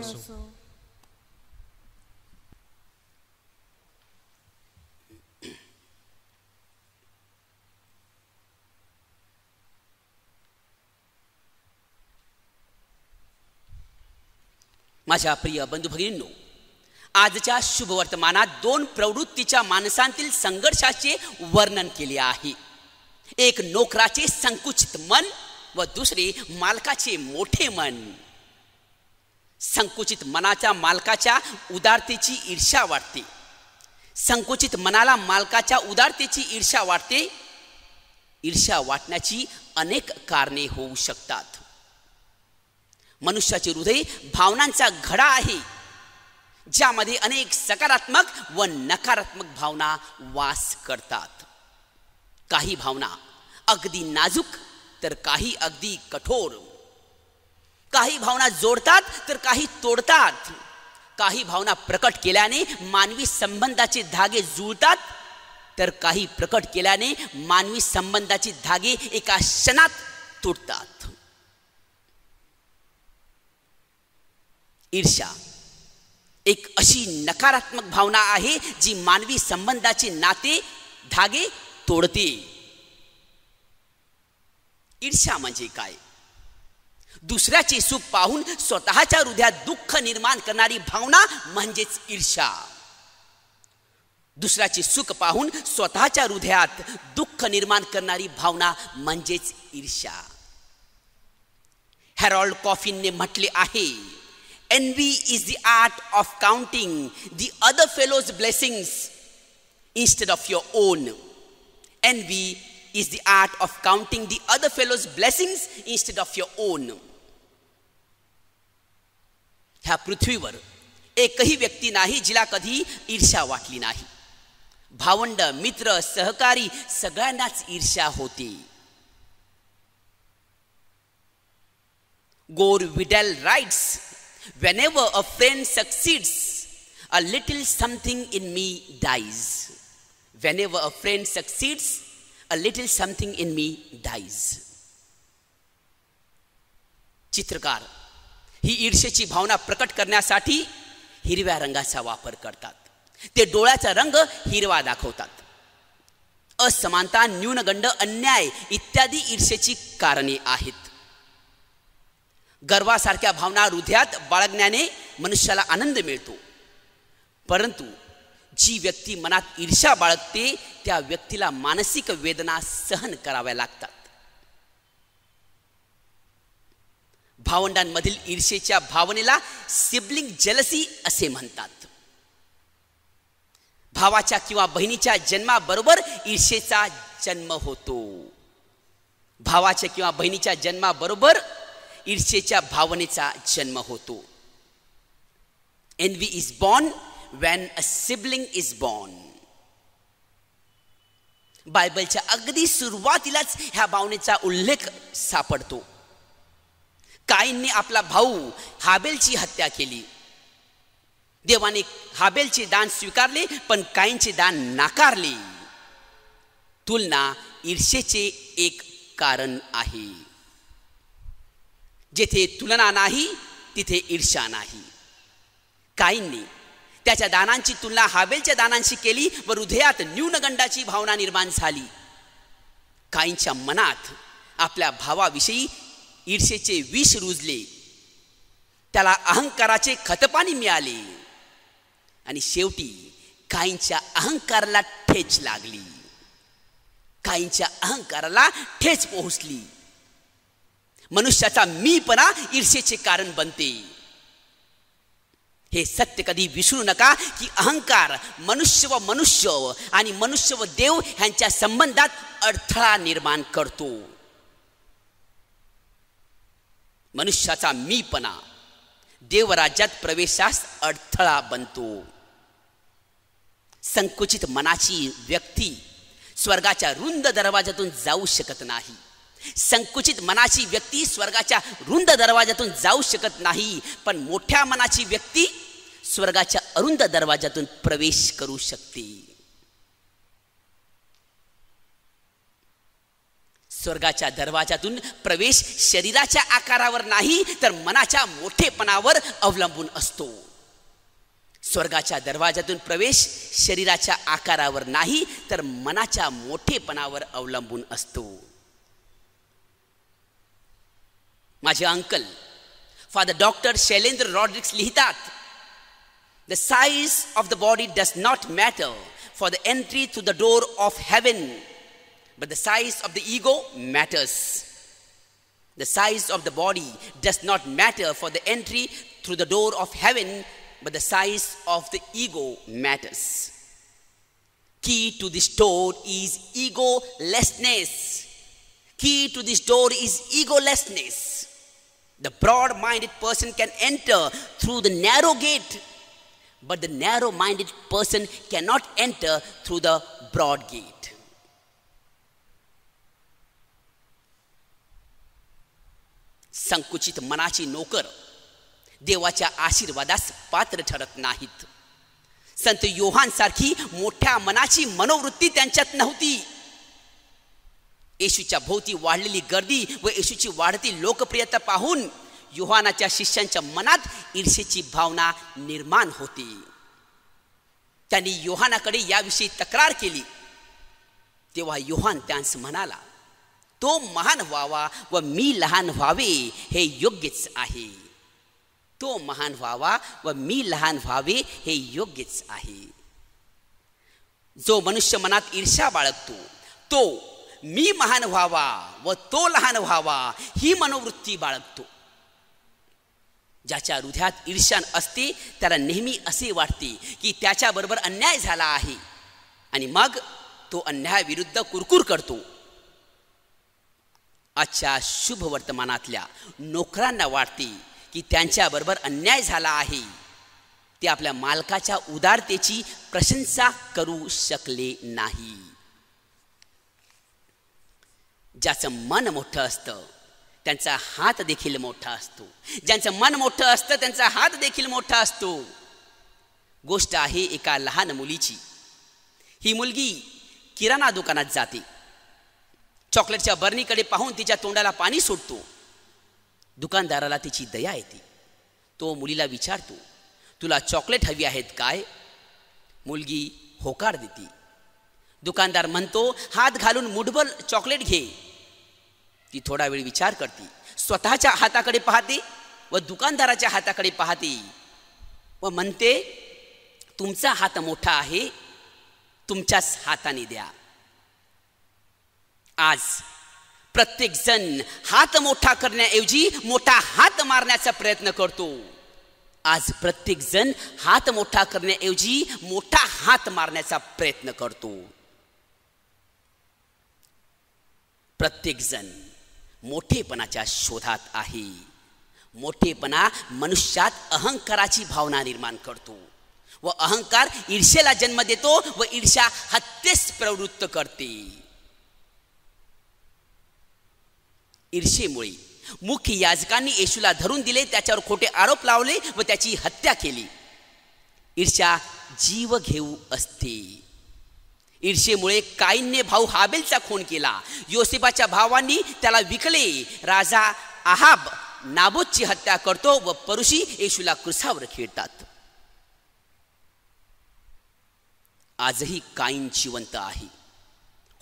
माझ्या प्रिय बंधू भगिनींनो आजच्या शुभवर्तमानात दोन प्रवृत्तीच्या माणसांतील संघर्षाचे वर्णन केले आहे एक नोकराचे संकुचित मन व दुसरे मालकाचे मोठे मन संकुचित मनाच्या मालकाच्या उदारतेची ईर्षा वाटते संकुचित मनाला मालकाच्या उदारतेची ईर्षा वाटते ईर्षा वाटण्याची अनेक कारणे होऊ शकतात मनुष्याचे हृदय भावनांचा घडा आहे ज्यामध्ये अनेक सकारात्मक व नकारात्मक भावना वास करतात काही भावना अगदी नाजूक तर काही अगदी कठोर काही भावना जोडतात तर काही तोडतात काही भावना प्रकट केल्याने मानवी संबंधाचे धागे जुळतात तर काही प्रकट केल्याने मानवी संबंधाचे धागे एका क्षणात तुटतात ईर्षा एक अशी नकारात्मक भावना आहे जी मानवी संबंधाचे नाते धागे तोडते ईर्षा म्हणजे काय दुसऱ्याची सुख पाहून स्वतःच्या हृदयात दुःख निर्माण करणारी भावना म्हणजेच ईर्षा दुसऱ्याचे सुख पाहून स्वतःच्या हृदयात दुःख निर्माण करणारी भावना म्हणजेच ईर्षा हॅरॉल्ड कॉफिनने म्हटले आहे envy is the art of counting the other fellow's blessings instead of your own envy is the art of counting the other fellow's blessings instead of your own. ह्या पृथ्वीवर एकही व्यक्ती नाही जिला कधी ईर्ष्या वाटली नाही भावंड मित्र सहकारी सगळ्यांनाच ईर्ष्या होती Gore Vidal writes whenever a friend succeeds a little something in me dies whenever a friend succeeds a little something in me dies चित्रकार ही ईर्षेची भावना प्रकट करण्यासाठी हिरव्या रंगाचा वापर करतात ते डोळ्याचा रंग हिरवा दाखवतात असमानता न्यूनगंड अन्याय इत्यादी ईर्षेची कारणे आहेत गर्वासारख्या भावना हृदयात बाळगण्याने मनुष्याला आनंद मिळतो परंतु जी व्यक्ती मनात ईर्षा बाळगते त्या व्यक्तीला मानसिक वेदना सहन कराव्या लागतात भावंडांमधील ईर्षेच्या भावनेला सिबलिंग जलसी असे म्हणतात भावाच्या किंवा बहिणीच्या जन्माबरोबर ईर्षेचा जन्म होतो भावाच्या किंवा बहिणीच्या जन्माबरोबर ईर्षेच्या भावनेचा जन्म होतो envy is born when a sibling is born बायबलच्या अगदी सुरुवातीलाच ह्या भावनेचा उल्लेख सापडतो काईंनी आपला भाऊ हाबेलची हत्या केली देवाने हाबेलचे दान स्वीकारले पण काईंचे दान नाकारले तुलना ईर्षेचे एक कारण आहे जेथे तुलना नाही तिथे ईर्षा नाही काहींनी त्याच्या दानांची तुलना हाबेलच्या दानांशी केली व हृदयात न्यूनगंडाची भावना निर्माण झाली काहींच्या मनात आपल्या भावाविषयी ईर्षेचे विष रुजले त्याला अहंकाराचे खतपाणी मिळाले आणि शेवटी काहींच्या अहंकाराला ठेच लागली काहींच्या अहंकाराला ठेच पोहोचली मनुष्याचा मीपणा ईर्षेचे कारण बनते हे सत्य कधी विसरू नका की अहंकार मनुष्य व मनुष्य आणि मनुष्य व देव ह्यांच्या संबंधात अडथळा निर्माण करतो मनुष्याचा मीपणा देवराज्यात प्रवेशास अडथळा बनतो संकुचित मनाची व्यक्ती स्वर्गाच्या रुंद दरवाजातून जाऊ शकत नाही संकुचित मनाची व्यक्ती स्वर्गाच्या रुंद दरवाजातून जाऊ शकत नाही पण मोठ्या मनाची व्यक्ती स्वर्गाच्या अरुंद दरवाजातून प्रवेश करू शकते स्वर्गाच्या दरवाजातून प्रवेश शरीराच्या आकारावर नाही तर मनाच्या मोठेपणावर अवलंबून असतो स्वर्गाच्या दरवाजातून प्रवेश शरीराच्या आकारावर नाही तर मनाच्या मोठेपणावर अवलंबून असतो माझे uncle father doctor Shailendra Rodrigues लिहितात the size of the body does not matter for the entry through the door of heaven but the size of the ego matters the size of the body does not matter for the entry through the door of heaven but the size of the ego matters. Key to this door is egolessness. Key to this door is egolessness. The broad minded person can enter through the narrow gate, but the narrow minded person cannot enter through the broad gate. संकुचित मनाची नोकर देवाच्या आशीर्वादास पात्र ठरत नाहीत संत योहानसारखी मोठ्या मनाची मनोवृत्ती त्यांच्यात नव्हती येशूच्या भोवती वाढलेली गर्दी व येशूची वाढती लोकप्रियता पाहून युहानाच्या शिष्यांच्या मनात ईर्षेची भावना निर्माण होती त्यांनी युहानाकडे याविषयी तक्रार केली तेव्हा युहान त्यांस म्हणाला तो महान व्हावा व मी लहान व्हावे हे योग्यच आहे तो महान व्हावा व मी लहान व्हावे हे योग्यच आहे जो मनुष्य मनात ईर्षा बाळगतो तो मी महान व्हावा व तो लहान व्हावा ही मनोवृत्ती बाळगतो ज्याच्या हृदयात ईर्ष्यान असते त्याला नेहमी असे वाटते की त्याच्याबरोबर अन्याय झाला आहे आणि मग तो अन्यायाविरुद्ध कुरकुर करतो आजच्या शुभ वर्तमानातल्या नोकरांना वाटते की त्यांच्याबरोबर अन्याय झाला आहे ते आपल्या मालकाच्या उदारतेची प्रशंसा करू शकले नाही ज्याचं मन मोठं असतं त्यांचा हात देखील मोठा असतो ज्यांचं मन मोठं असतं त्यांचा हात देखील मोठा असतो गोष्ट आहे एका लहान मुलीची ही मुलगी किराणा दुकानात जाते चॉकलेटच्या बर्नीकडे पाहून तिच्या तोंडाला पाणी सुटतो दुकानदाराला तिची दया येते तो मुलीला विचारतो तुला चॉकलेट हवी आहेत काय मुलगी होकार देते दुकानदार म्हणतो हात घालून मुठबल चॉकलेट घे ती थोडा वेळ विचार करते स्वतःच्या हाताकडे पाहते व दुकानदाराच्या हाताकडे पाहते व म्हणते तुमचा हात मोठा आहे तुमच्याच हाताने द्या आज प्रत्येक जण हात मोठा करण्याऐवजी मोठा हात मारण्याचा प्रयत्न करतो आज प्रत्येक जण हात मोठा करण्याऐवजी मोठा हात मारण्याचा प्रयत्न करतो प्रत्येक जण मोठेपणाच्या शोधात आहे मोठेपणा मनुष्यात अहंकाराची भावना निर्माण करतो व अहंकार ईर्षेला जन्म देतो व ईर्षा हत्येस प्रवृत्त करते ईर्षेमुळे मुख्य याजकांनी येशूला धरून दिले त्याच्यावर खोटे आरोप लावले व त्याची हत्या केली ईर्षा जीव घेऊ असते ईर्षेमुळे काईनने भाऊ हाबेलचा खून केला योसेफाच्या भावांनी त्याला विकले राजा आहाब नाबोदची हत्या करतो व परुषी येशूला कृसावर खेळतात आजही काईन जिवंत आहे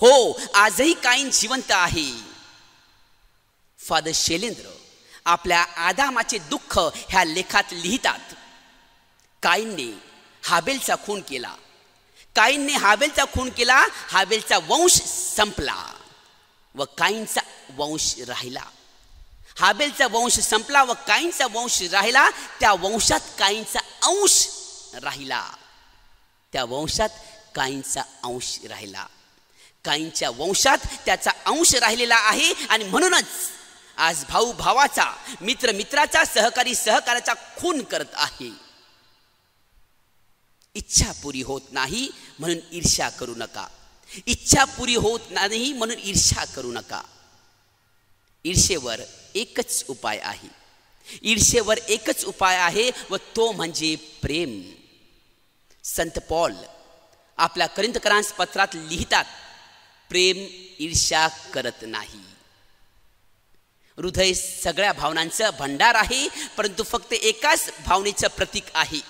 हो आजही काईन जिवंत आहे फादर शैलेंद्र आपल्या आदामाचे दुःख ह्या लेखात लिहितात काईनने हाबेलचा खून केला काईनने हाबेलचा खून केला हाबेलचा वंश संपला व काईनचा वंश राहिला हाबेलचा वंश संपला व काईनचा वंश राहिला त्या वंशात काईंचा अंश राहिला त्या वंशात काईंचा अंश राहिला काईंच्या वंशात त्याचा अंश राहिलेला आहे आणि म्हणूनच आज भाऊ भावाचा मित्र मित्राचा सहकारी सहकार्याचा खून करत आहे इच्छा पुरी होत नाही म्हणून ईर्ष्या करू नका इच्छा पुरी होत नाही म्हणून ईर्ष्या करू नका ईर्षेवर एकच उपाय आहे ईर्षेवर एकच उपाय आहे व तो म्हणजे प्रेम संत पॉल आपल्या करिंदकरांस पत्रात लिहितात प्रेम ईर्ष्या करत नाही हृदय सगळ्या भावनांचं भंडार आहे परंतु फक्त एकाच भावनेचं प्रतीक आहे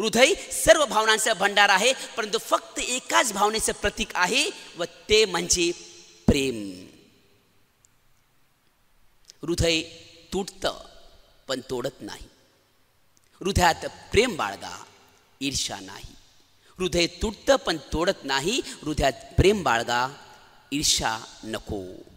हृदय सर्व भावनांचा भंडार आहे परंतु फक्त एकाच भावनेचं प्रतीक आहे व ते म्हणजे प्रेम हृदय तुटतं पण तोडत नाही हृदयात प्रेम बाळगा ईर्षा नाही हृदय तुटतं पण तोडत नाही हृदयात प्रेम बाळगा ईर्षा नको